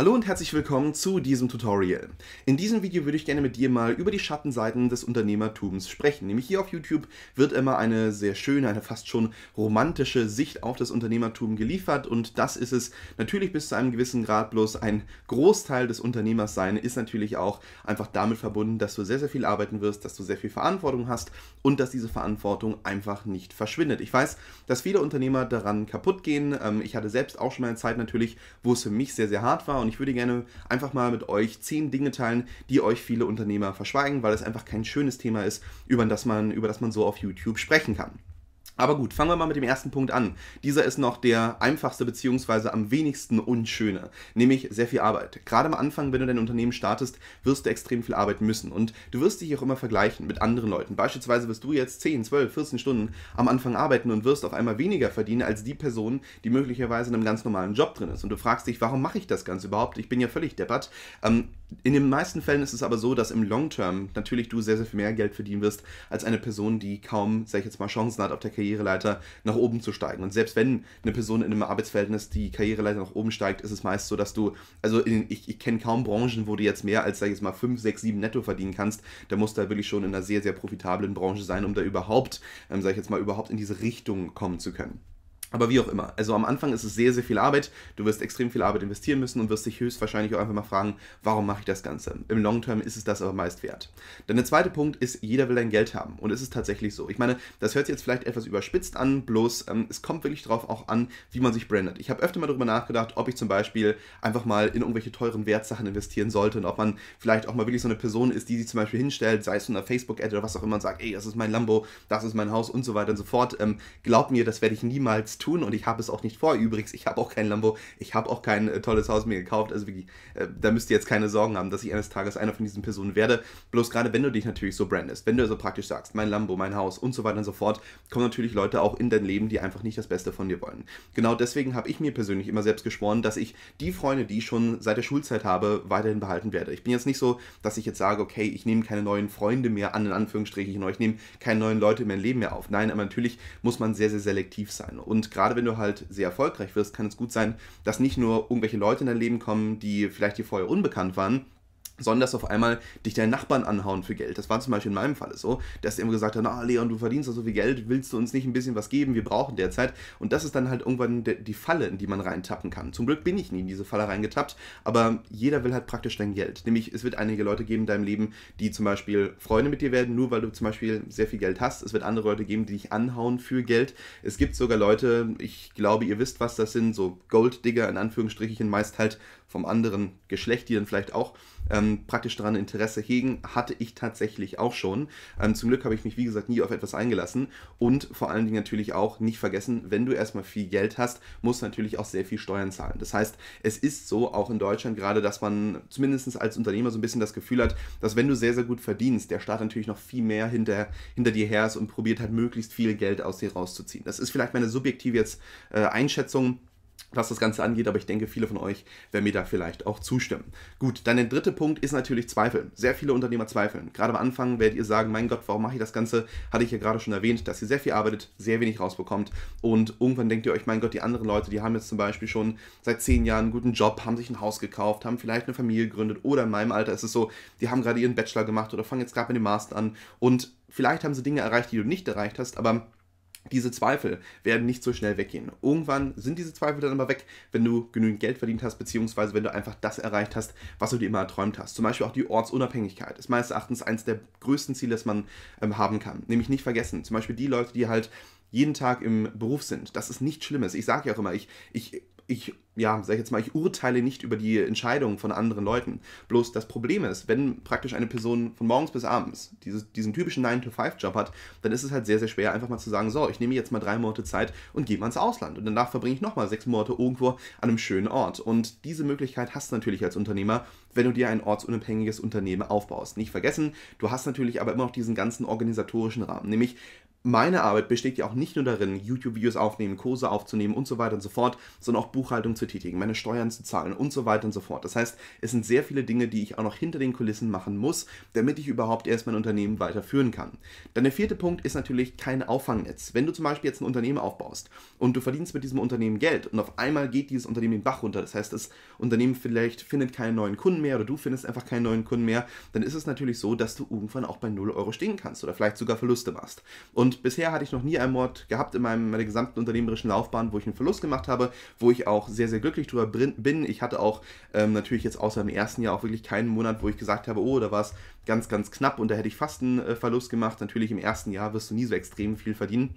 Hallo und herzlich willkommen zu diesem Tutorial. In diesem Video würde ich gerne mit dir mal über die Schattenseiten des Unternehmertums sprechen. Nämlich hier auf YouTube wird immer eine sehr schöne, eine fast schon romantische Sicht auf das Unternehmertum geliefert und das ist es natürlich bis zu einem gewissen Grad bloß ein Großteil des Unternehmers sein ist natürlich auch einfach damit verbunden, dass du sehr, sehr viel arbeiten wirst, dass du sehr viel Verantwortung hast und dass diese Verantwortung einfach nicht verschwindet. Ich weiß, dass viele Unternehmer daran kaputt gehen. Ähm, ich hatte selbst auch schon mal eine Zeit natürlich, wo es für mich sehr, sehr hart war und ich würde gerne einfach mal mit euch zehn Dinge teilen, die euch viele Unternehmer verschweigen, weil es einfach kein schönes Thema ist, über das man, über das man so auf YouTube sprechen kann. Aber gut, fangen wir mal mit dem ersten Punkt an. Dieser ist noch der einfachste bzw. am wenigsten unschöne, nämlich sehr viel Arbeit. Gerade am Anfang, wenn du dein Unternehmen startest, wirst du extrem viel arbeiten müssen und du wirst dich auch immer vergleichen mit anderen Leuten. Beispielsweise wirst du jetzt 10, 12, 14 Stunden am Anfang arbeiten und wirst auf einmal weniger verdienen als die Person, die möglicherweise in einem ganz normalen Job drin ist. Und du fragst dich, warum mache ich das Ganze überhaupt? Ich bin ja völlig deppert. Ähm, in den meisten Fällen ist es aber so, dass im Long Term natürlich du sehr, sehr viel mehr Geld verdienen wirst als eine Person, die kaum, sag ich jetzt mal, Chancen hat, auf der Karriereleiter nach oben zu steigen. Und selbst wenn eine Person in einem Arbeitsverhältnis die Karriereleiter nach oben steigt, ist es meist so, dass du, also in, ich, ich kenne kaum Branchen, wo du jetzt mehr als, sag ich jetzt mal, 5, 6, 7 netto verdienen kannst. Da musst du halt wirklich schon in einer sehr, sehr profitablen Branche sein, um da überhaupt, ähm, sag ich jetzt mal, überhaupt in diese Richtung kommen zu können. Aber wie auch immer. Also am Anfang ist es sehr, sehr viel Arbeit. Du wirst extrem viel Arbeit investieren müssen und wirst dich höchstwahrscheinlich auch einfach mal fragen, warum mache ich das Ganze? Im Long Term ist es das aber meist wert. Dann der zweite Punkt ist, jeder will dein Geld haben. Und es ist tatsächlich so. Ich meine, das hört sich jetzt vielleicht etwas überspitzt an, bloß ähm, es kommt wirklich darauf auch an, wie man sich brandet. Ich habe öfter mal darüber nachgedacht, ob ich zum Beispiel einfach mal in irgendwelche teuren Wertsachen investieren sollte und ob man vielleicht auch mal wirklich so eine Person ist, die sich zum Beispiel hinstellt, sei es in einer Facebook-Ad oder was auch immer und sagt, ey, das ist mein Lambo, das ist mein Haus und so weiter und so fort. Ähm, glaub mir, das werde ich niemals tun und ich habe es auch nicht vor. Übrigens, ich habe auch kein Lambo, ich habe auch kein äh, tolles Haus mir gekauft. Also wirklich, äh, da müsst ihr jetzt keine Sorgen haben, dass ich eines Tages einer von diesen Personen werde. Bloß gerade, wenn du dich natürlich so brandest, wenn du also praktisch sagst, mein Lambo, mein Haus und so weiter und so fort, kommen natürlich Leute auch in dein Leben, die einfach nicht das Beste von dir wollen. Genau deswegen habe ich mir persönlich immer selbst geschworen, dass ich die Freunde, die ich schon seit der Schulzeit habe, weiterhin behalten werde. Ich bin jetzt nicht so, dass ich jetzt sage, okay, ich nehme keine neuen Freunde mehr an, in Anführungsstrichen, ich nehme keine neuen Leute in mein Leben mehr auf. Nein, aber natürlich muss man sehr, sehr selektiv sein. Und gerade wenn du halt sehr erfolgreich wirst, kann es gut sein, dass nicht nur irgendwelche Leute in dein Leben kommen, die vielleicht dir vorher unbekannt waren, sondern dass auf einmal dich deine Nachbarn anhauen für Geld. Das war zum Beispiel in meinem Fall so, dass er immer gesagt hat, ah Leon, du verdienst doch so viel Geld, willst du uns nicht ein bisschen was geben, wir brauchen derzeit. Und das ist dann halt irgendwann die Falle, in die man reintappen kann. Zum Glück bin ich nie in diese Falle reingetappt, aber jeder will halt praktisch dein Geld. Nämlich, es wird einige Leute geben in deinem Leben, die zum Beispiel Freunde mit dir werden, nur weil du zum Beispiel sehr viel Geld hast. Es wird andere Leute geben, die dich anhauen für Geld. Es gibt sogar Leute, ich glaube, ihr wisst, was das sind, so Golddigger in Anführungsstrichen, meist halt vom anderen Geschlecht, die dann vielleicht auch ähm, praktisch daran Interesse hegen, hatte ich tatsächlich auch schon. Ähm, zum Glück habe ich mich, wie gesagt, nie auf etwas eingelassen und vor allen Dingen natürlich auch nicht vergessen, wenn du erstmal viel Geld hast, musst du natürlich auch sehr viel Steuern zahlen. Das heißt, es ist so auch in Deutschland gerade, dass man zumindest als Unternehmer so ein bisschen das Gefühl hat, dass wenn du sehr, sehr gut verdienst, der Staat natürlich noch viel mehr hinter, hinter dir her ist und probiert halt möglichst viel Geld aus dir rauszuziehen. Das ist vielleicht meine subjektive jetzt äh, Einschätzung was das Ganze angeht, aber ich denke, viele von euch werden mir da vielleicht auch zustimmen. Gut, dann der dritte Punkt ist natürlich Zweifeln. Sehr viele Unternehmer zweifeln. Gerade am Anfang werdet ihr sagen, mein Gott, warum mache ich das Ganze? Hatte ich ja gerade schon erwähnt, dass ihr sehr viel arbeitet, sehr wenig rausbekommt und irgendwann denkt ihr euch, mein Gott, die anderen Leute, die haben jetzt zum Beispiel schon seit zehn Jahren einen guten Job, haben sich ein Haus gekauft, haben vielleicht eine Familie gegründet oder in meinem Alter ist es so, die haben gerade ihren Bachelor gemacht oder fangen jetzt gerade mit dem Master an und vielleicht haben sie Dinge erreicht, die du nicht erreicht hast, aber diese Zweifel werden nicht so schnell weggehen. Irgendwann sind diese Zweifel dann aber weg, wenn du genügend Geld verdient hast, beziehungsweise wenn du einfach das erreicht hast, was du dir immer erträumt hast. Zum Beispiel auch die Ortsunabhängigkeit ist meines Erachtens eines der größten Ziele, das man ähm, haben kann. Nämlich nicht vergessen, zum Beispiel die Leute, die halt jeden Tag im Beruf sind, Das ist nichts Schlimmes. Ich sage ja auch immer, ich, ich ich, ja, sag ich jetzt mal, ich urteile nicht über die Entscheidungen von anderen Leuten. Bloß das Problem ist, wenn praktisch eine Person von morgens bis abends dieses, diesen typischen 9-to-5-Job hat, dann ist es halt sehr, sehr schwer, einfach mal zu sagen, so, ich nehme jetzt mal drei Monate Zeit und gehe mal ins Ausland. Und danach verbringe ich nochmal sechs Monate irgendwo an einem schönen Ort. Und diese Möglichkeit hast du natürlich als Unternehmer, wenn du dir ein ortsunabhängiges Unternehmen aufbaust. Nicht vergessen, du hast natürlich aber immer noch diesen ganzen organisatorischen Rahmen, nämlich meine Arbeit besteht ja auch nicht nur darin, YouTube-Videos aufnehmen, Kurse aufzunehmen und so weiter und so fort, sondern auch Buchhaltung zu tätigen, meine Steuern zu zahlen und so weiter und so fort. Das heißt, es sind sehr viele Dinge, die ich auch noch hinter den Kulissen machen muss, damit ich überhaupt erst mein Unternehmen weiterführen kann. Dann der vierte Punkt ist natürlich kein Auffangnetz. Wenn du zum Beispiel jetzt ein Unternehmen aufbaust und du verdienst mit diesem Unternehmen Geld und auf einmal geht dieses Unternehmen den Bach runter, das heißt, das Unternehmen vielleicht findet keinen neuen Kunden mehr oder du findest einfach keinen neuen Kunden mehr, dann ist es natürlich so, dass du irgendwann auch bei 0 Euro stehen kannst oder vielleicht sogar Verluste machst. Und und bisher hatte ich noch nie einen Mord gehabt in meinem, meiner gesamten unternehmerischen Laufbahn, wo ich einen Verlust gemacht habe, wo ich auch sehr, sehr glücklich drüber bin. Ich hatte auch ähm, natürlich jetzt außer im ersten Jahr auch wirklich keinen Monat, wo ich gesagt habe, oh, da war es ganz, ganz knapp und da hätte ich fast einen äh, Verlust gemacht. Natürlich im ersten Jahr wirst du nie so extrem viel verdienen.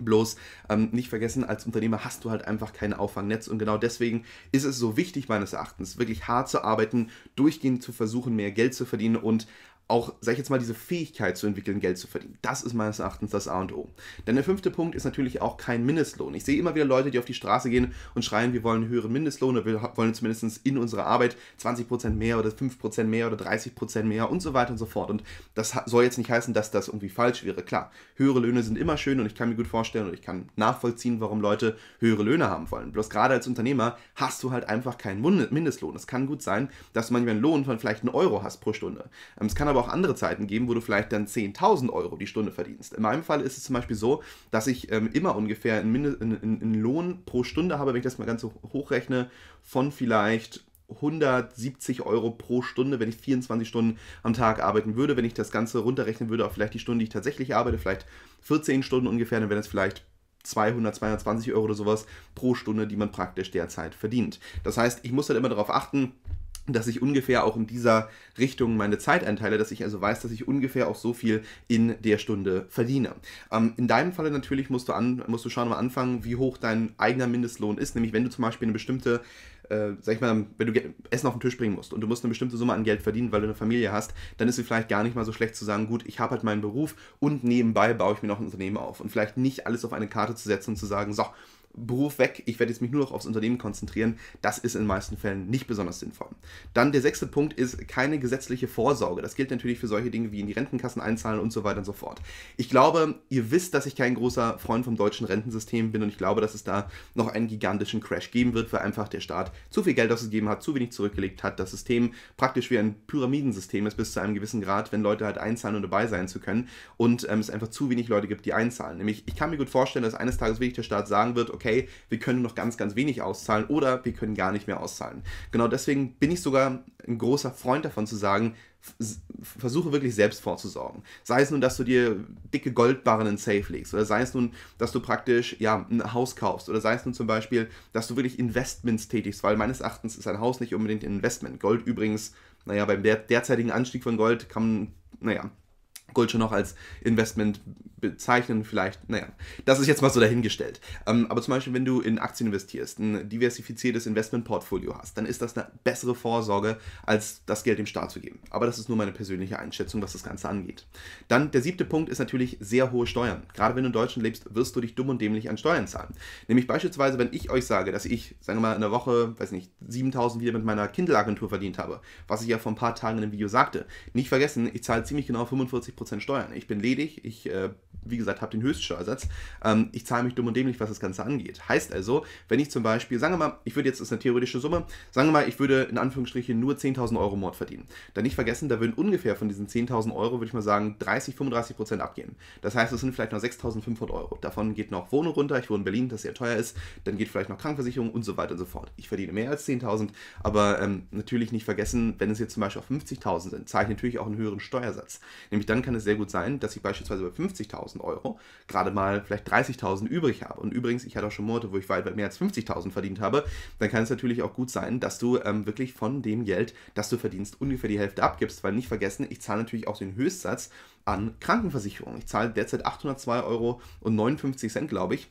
Bloß ähm, nicht vergessen, als Unternehmer hast du halt einfach kein Auffangnetz und genau deswegen ist es so wichtig meines Erachtens, wirklich hart zu arbeiten, durchgehend zu versuchen, mehr Geld zu verdienen und auch, sag ich jetzt mal, diese Fähigkeit zu entwickeln, Geld zu verdienen. Das ist meines Erachtens das A und O. Denn der fünfte Punkt ist natürlich auch kein Mindestlohn. Ich sehe immer wieder Leute, die auf die Straße gehen und schreien, wir wollen höhere Mindestlohne, wir wollen zumindest in unserer Arbeit 20% mehr oder 5% mehr oder 30% mehr und so weiter und so fort. Und das soll jetzt nicht heißen, dass das irgendwie falsch wäre. Klar, höhere Löhne sind immer schön und ich kann mir gut vorstellen und ich kann nachvollziehen, warum Leute höhere Löhne haben wollen. Bloß gerade als Unternehmer hast du halt einfach keinen Mindestlohn. Es kann gut sein, dass du manchmal einen Lohn von vielleicht einen Euro hast pro Stunde. Ähm, es kann aber aber auch andere Zeiten geben, wo du vielleicht dann 10.000 Euro die Stunde verdienst. In meinem Fall ist es zum Beispiel so, dass ich ähm, immer ungefähr einen, Mindest-, einen, einen Lohn pro Stunde habe, wenn ich das mal ganz so hochrechne, von vielleicht 170 Euro pro Stunde, wenn ich 24 Stunden am Tag arbeiten würde. Wenn ich das Ganze runterrechnen würde auf vielleicht die Stunde, die ich tatsächlich arbeite, vielleicht 14 Stunden ungefähr, dann wären es vielleicht 200, 220 Euro oder sowas pro Stunde, die man praktisch derzeit verdient. Das heißt, ich muss halt immer darauf achten, dass ich ungefähr auch in dieser Richtung meine Zeit einteile, dass ich also weiß, dass ich ungefähr auch so viel in der Stunde verdiene. Ähm, in deinem Falle natürlich musst du, an, musst du schauen am Anfang, wie hoch dein eigener Mindestlohn ist, nämlich wenn du zum Beispiel eine bestimmte äh, sag ich mal, wenn du Essen auf den Tisch bringen musst und du musst eine bestimmte Summe an Geld verdienen, weil du eine Familie hast, dann ist es vielleicht gar nicht mal so schlecht zu sagen, gut, ich habe halt meinen Beruf und nebenbei baue ich mir noch ein Unternehmen auf. Und vielleicht nicht alles auf eine Karte zu setzen und zu sagen, so, Beruf weg, ich werde jetzt mich nur noch aufs Unternehmen konzentrieren, das ist in den meisten Fällen nicht besonders sinnvoll. Dann der sechste Punkt ist keine gesetzliche Vorsorge. Das gilt natürlich für solche Dinge wie in die Rentenkassen einzahlen und so weiter und so fort. Ich glaube, ihr wisst, dass ich kein großer Freund vom deutschen Rentensystem bin und ich glaube, dass es da noch einen gigantischen Crash geben wird, weil einfach der Staat zu viel Geld ausgegeben hat, zu wenig zurückgelegt hat, das System praktisch wie ein Pyramidensystem ist bis zu einem gewissen Grad, wenn Leute halt einzahlen und dabei sein zu können und ähm, es einfach zu wenig Leute gibt, die einzahlen. Nämlich, ich kann mir gut vorstellen, dass eines Tages wirklich der Staat sagen wird, okay, okay, wir können noch ganz, ganz wenig auszahlen oder wir können gar nicht mehr auszahlen. Genau deswegen bin ich sogar ein großer Freund davon zu sagen, versuche wirklich selbst vorzusorgen. Sei es nun, dass du dir dicke Goldbarren in Safe legst oder sei es nun, dass du praktisch ja, ein Haus kaufst oder sei es nun zum Beispiel, dass du wirklich Investments tätigst, weil meines Erachtens ist ein Haus nicht unbedingt ein Investment. Gold übrigens, naja, beim derzeitigen Anstieg von Gold kann man, naja, Gold schon noch als Investment bezeichnen, vielleicht, naja, das ist jetzt mal so dahingestellt. Ähm, aber zum Beispiel, wenn du in Aktien investierst, ein diversifiziertes Investmentportfolio hast, dann ist das eine bessere Vorsorge, als das Geld dem Staat zu geben. Aber das ist nur meine persönliche Einschätzung, was das Ganze angeht. Dann der siebte Punkt ist natürlich sehr hohe Steuern. Gerade wenn du in Deutschland lebst, wirst du dich dumm und dämlich an Steuern zahlen. Nämlich beispielsweise, wenn ich euch sage, dass ich, sagen wir mal, in der Woche, weiß nicht, 7000 wieder mit meiner Kindle-Agentur verdient habe, was ich ja vor ein paar Tagen in einem Video sagte. Nicht vergessen, ich zahle ziemlich genau 45 40% Steuern. Ich bin ledig, ich, äh, wie gesagt, habe den Höchststeuersatz. Ähm, ich zahle mich dumm und dämlich, was das Ganze angeht. Heißt also, wenn ich zum Beispiel, sagen wir mal, ich würde jetzt, das ist eine theoretische Summe, sagen wir mal, ich würde in Anführungsstrichen nur 10.000 Euro Mord verdienen. Dann nicht vergessen, da würden ungefähr von diesen 10.000 Euro, würde ich mal sagen, 30, 35% abgehen. Das heißt, es sind vielleicht noch 6.500 Euro. Davon geht noch Wohnung runter, ich wohne in Berlin, das sehr teuer ist, dann geht vielleicht noch Krankenversicherung und so weiter und so fort. Ich verdiene mehr als 10.000, aber ähm, natürlich nicht vergessen, wenn es jetzt zum Beispiel auf 50.000 sind, zahle ich natürlich auch einen höheren Steuersatz. Nämlich dann kann es sehr gut sein, dass ich beispielsweise bei 50.000 Euro gerade mal vielleicht 30.000 übrig habe. Und übrigens, ich hatte auch schon Monate, wo ich weit, mehr als 50.000 verdient habe. Dann kann es natürlich auch gut sein, dass du ähm, wirklich von dem Geld, das du verdienst, ungefähr die Hälfte abgibst. Weil nicht vergessen, ich zahle natürlich auch den Höchstsatz an Krankenversicherung. Ich zahle derzeit 802,59 Euro glaube ich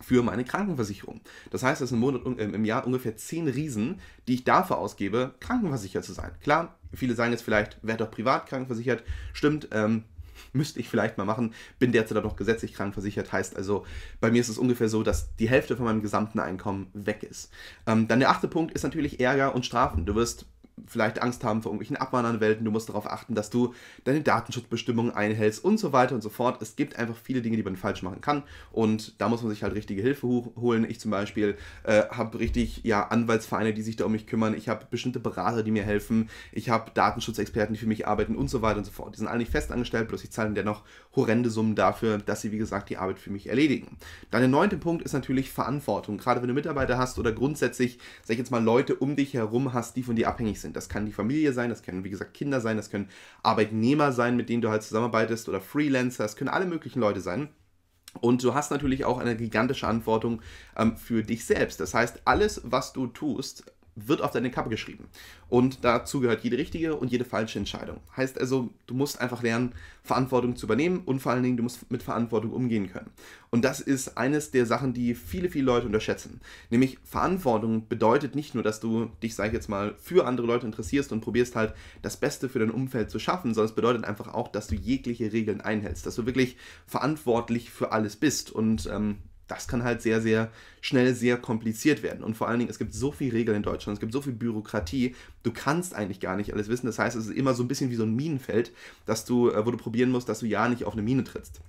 für meine Krankenversicherung. Das heißt, es sind im, Monat, äh, im Jahr ungefähr 10 Riesen, die ich dafür ausgebe, krankenversichert zu sein. Klar, viele sagen jetzt vielleicht, wer doch privat krankenversichert, stimmt, ähm, müsste ich vielleicht mal machen, bin derzeit auch noch gesetzlich krankenversichert, heißt also, bei mir ist es ungefähr so, dass die Hälfte von meinem gesamten Einkommen weg ist. Ähm, dann der achte Punkt ist natürlich Ärger und Strafen. Du wirst vielleicht Angst haben vor irgendwelchen Abmahnanwälten, du musst darauf achten, dass du deine Datenschutzbestimmungen einhältst und so weiter und so fort. Es gibt einfach viele Dinge, die man falsch machen kann und da muss man sich halt richtige Hilfe holen. Ich zum Beispiel äh, habe richtig ja, Anwaltsvereine, die sich da um mich kümmern, ich habe bestimmte Berater, die mir helfen, ich habe Datenschutzexperten, die für mich arbeiten und so weiter und so fort. Die sind alle nicht festangestellt, bloß ich zahle dennoch horrende Summen dafür, dass sie, wie gesagt, die Arbeit für mich erledigen. Dann der neunte Punkt ist natürlich Verantwortung. Gerade wenn du Mitarbeiter hast oder grundsätzlich, sag ich jetzt mal, Leute um dich herum hast, die von dir abhängig sind sind. Das kann die Familie sein, das können, wie gesagt, Kinder sein, das können Arbeitnehmer sein, mit denen du halt zusammenarbeitest oder Freelancer, das können alle möglichen Leute sein. Und du hast natürlich auch eine gigantische Verantwortung ähm, für dich selbst. Das heißt, alles, was du tust, wird auf deine Kappe geschrieben. Und dazu gehört jede richtige und jede falsche Entscheidung. Heißt also, du musst einfach lernen, Verantwortung zu übernehmen und vor allen Dingen, du musst mit Verantwortung umgehen können. Und das ist eines der Sachen, die viele, viele Leute unterschätzen. Nämlich Verantwortung bedeutet nicht nur, dass du dich, sag ich jetzt mal, für andere Leute interessierst und probierst halt das Beste für dein Umfeld zu schaffen, sondern es bedeutet einfach auch, dass du jegliche Regeln einhältst, dass du wirklich verantwortlich für alles bist und ähm, das kann halt sehr, sehr schnell sehr kompliziert werden. Und vor allen Dingen, es gibt so viele Regeln in Deutschland, es gibt so viel Bürokratie, du kannst eigentlich gar nicht alles wissen. Das heißt, es ist immer so ein bisschen wie so ein Minenfeld, dass du, äh, wo du probieren musst, dass du ja nicht auf eine Mine trittst.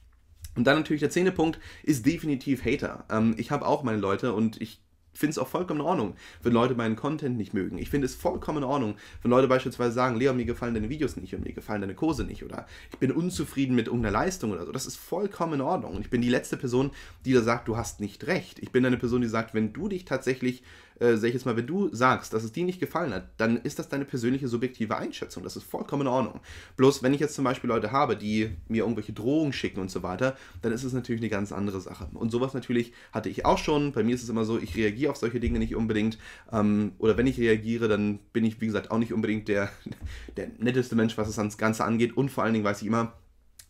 Und dann natürlich der zehnte Punkt ist definitiv Hater. Ähm, ich habe auch meine Leute und ich finde es auch vollkommen in Ordnung, wenn Leute meinen Content nicht mögen. Ich finde es vollkommen in Ordnung, wenn Leute beispielsweise sagen, Leon, mir gefallen deine Videos nicht und mir gefallen deine Kurse nicht oder ich bin unzufrieden mit irgendeiner Leistung oder so. Das ist vollkommen in Ordnung. Und ich bin die letzte Person, die da sagt, du hast nicht recht. Ich bin eine Person, die sagt, wenn du dich tatsächlich äh, sag ich jetzt mal, wenn du sagst, dass es dir nicht gefallen hat, dann ist das deine persönliche subjektive Einschätzung. Das ist vollkommen in Ordnung. Bloß, wenn ich jetzt zum Beispiel Leute habe, die mir irgendwelche Drohungen schicken und so weiter, dann ist es natürlich eine ganz andere Sache. Und sowas natürlich hatte ich auch schon. Bei mir ist es immer so, ich reagiere auf solche Dinge nicht unbedingt. Ähm, oder wenn ich reagiere, dann bin ich, wie gesagt, auch nicht unbedingt der, der netteste Mensch, was das Ganze angeht. Und vor allen Dingen weiß ich immer,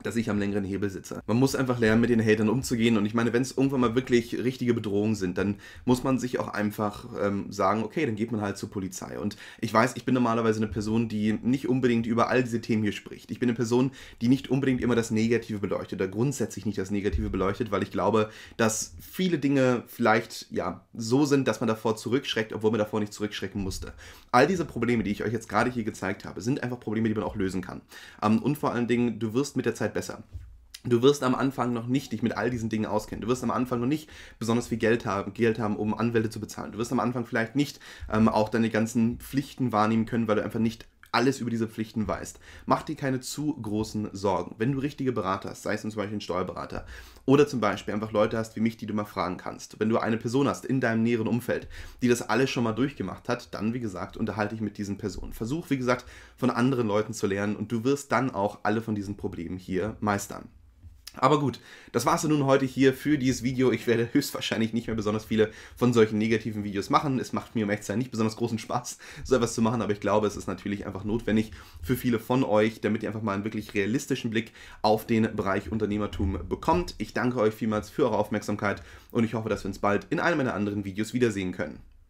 dass ich am längeren Hebel sitze. Man muss einfach lernen, mit den Hatern umzugehen. Und ich meine, wenn es irgendwann mal wirklich richtige Bedrohungen sind, dann muss man sich auch einfach ähm, sagen, okay, dann geht man halt zur Polizei. Und ich weiß, ich bin normalerweise eine Person, die nicht unbedingt über all diese Themen hier spricht. Ich bin eine Person, die nicht unbedingt immer das Negative beleuchtet oder grundsätzlich nicht das Negative beleuchtet, weil ich glaube, dass viele Dinge vielleicht ja so sind, dass man davor zurückschreckt, obwohl man davor nicht zurückschrecken musste. All diese Probleme, die ich euch jetzt gerade hier gezeigt habe, sind einfach Probleme, die man auch lösen kann. Ähm, und vor allen Dingen, du wirst mit der Zeit Zeit besser. Du wirst am Anfang noch nicht dich mit all diesen Dingen auskennen. Du wirst am Anfang noch nicht besonders viel Geld haben, Geld haben um Anwälte zu bezahlen. Du wirst am Anfang vielleicht nicht ähm, auch deine ganzen Pflichten wahrnehmen können, weil du einfach nicht alles über diese Pflichten weißt. Mach dir keine zu großen Sorgen. Wenn du richtige Berater hast, sei es zum Beispiel ein Steuerberater oder zum Beispiel einfach Leute hast wie mich, die du mal fragen kannst, wenn du eine Person hast in deinem näheren Umfeld, die das alles schon mal durchgemacht hat, dann, wie gesagt, unterhalte dich mit diesen Personen. Versuch, wie gesagt, von anderen Leuten zu lernen und du wirst dann auch alle von diesen Problemen hier meistern. Aber gut, das war es nun heute hier für dieses Video. Ich werde höchstwahrscheinlich nicht mehr besonders viele von solchen negativen Videos machen. Es macht mir im Echtsein nicht besonders großen Spaß, so etwas zu machen, aber ich glaube, es ist natürlich einfach notwendig für viele von euch, damit ihr einfach mal einen wirklich realistischen Blick auf den Bereich Unternehmertum bekommt. Ich danke euch vielmals für eure Aufmerksamkeit und ich hoffe, dass wir uns bald in einem meiner anderen Videos wiedersehen können.